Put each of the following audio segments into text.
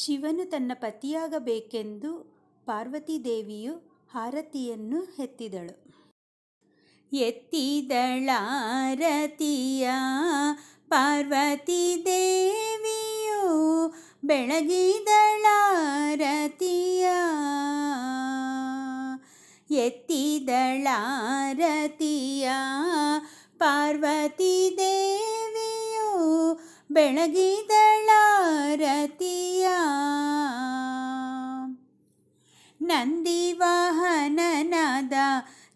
ಶಿವನು ತನ್ನ ಪತಿಯಾಗಬೇಕೆಂದು ಪಾರ್ವತಿದೇವಿಯು ಹಾರತಿಯನ್ನು ಎತ್ತಿದಳು ಎತ್ತಿದಳಾರತಿಯ ಪಾರ್ವತಿದೇವಿಯು ಬೆಳಗಿದಳಾರತಿಯ ಎತ್ತಿದಳಾರತಿಯ ಪಾರ್ವತಿದೇವಿ ಬೆಳಗಿದಳಾರತಿಯ ನಂದಿವಾಹನನಾದ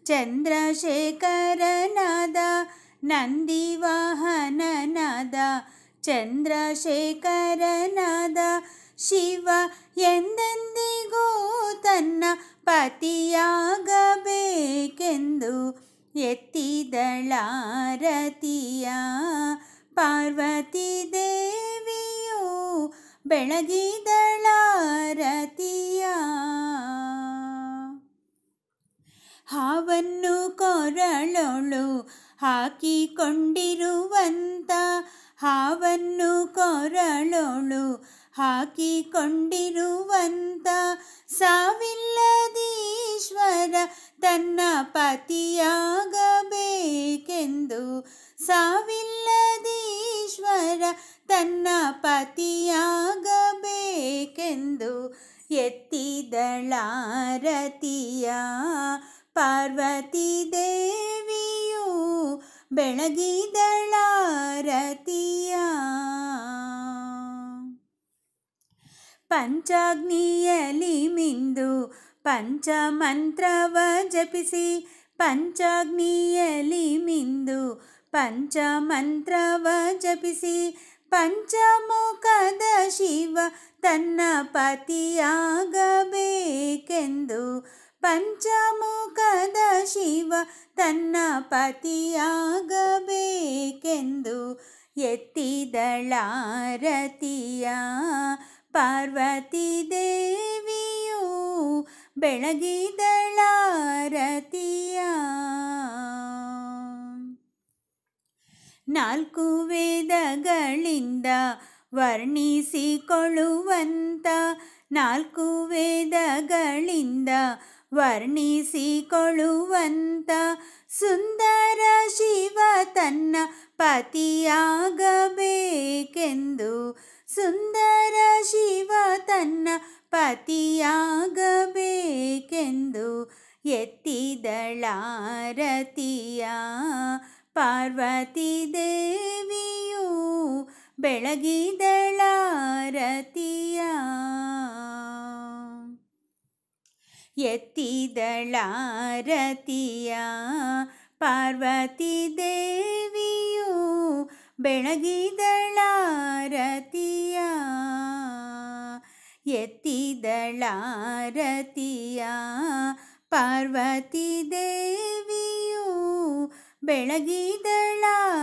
ಚಂದ್ರಶೇಖರನಾದ ವಾಹನನಾದ ಚಂದ್ರಶೇಖರನಾದ ಶಿವ ಎಂದೆಂದಿಗೂ ತನ್ನ ಪತಿಯಾಗಬೇಕೆಂದು ಎತ್ತಿದಳಾರತಿಯ ಪಾರ್ವತಿ ದೇವಿಯು ಬೆಳಗಿದಳಾರತಿಯ ಹಾವನ್ನು ಕೊರಳೊಳು ಹಾಕಿಕೊಂಡಿರುವಂತ ಹಾವನ್ನು ಕೊರಳೊಳು ಹಾಕಿಕೊಂಡಿರುವಂತ ಸಾವಿಲ್ಲದೀಶ್ವರ ತನ್ನ ಪತಿಯಾಗಬೇಕೆಂದು ಸಾವಿ ತನ್ನ ಪತಿಯಾಗಬೇಕೆಂದು ಎತ್ತಿದಳಾರತಿಯ ಪಾರ್ವತಿ ದೇವಿಯು ಬೆಳಗಿದಳಾರತಿಯ ಪಂಚಾಗ್ನಿಯಲಿ ಮಿಂದು ಪಂಚಮಂತ್ರವ ಜಪಿಸಿ ಪಂಚಾಗ್ನಿಯಲಿ ಮಿಂದು ಪಂಚಮಂತ್ರವ ಜಪಿಸಿ ಪಂಚಮುಖದ ಶಿವ ತನ್ನ ಪತಿಯಾಗಬೇಕೆಂದು ಪಂಚಮುಖದ ಶಿವ ತನ್ನ ಪತಿಯಾಗಬೇಕೆಂದು ಎತ್ತಿದಳಾರತಿಯ ಪಾರ್ವತಿ ದೇವಿಯು ಬೆಳಗಿದಳ ನಾಲ್ಕು ವೇದಗಳಿಂದ ವರ್ಣಿಸಿಕೊಳ್ಳುವಂತ ನಾಲ್ಕು ವೇದಗಳಿಂದ ವರ್ಣಿಸಿಕೊಳ್ಳುವಂತ ಸುಂದರ ಶಿವ ತನ್ನ ಪತಿಯಾಗಬೇಕೆಂದು ಸುಂದರ ಶಿವ ತನ್ನ ಪತಿಯಾಗಬೇಕೆಂದು ಎತ್ತಿದಳಾರತಿಯ पार्वती देवियू बेगारतियातिया पार्वती देवियू बेगारतिया यतिदारतिया पार्वती देवी ಬೆಳಗಿದಳ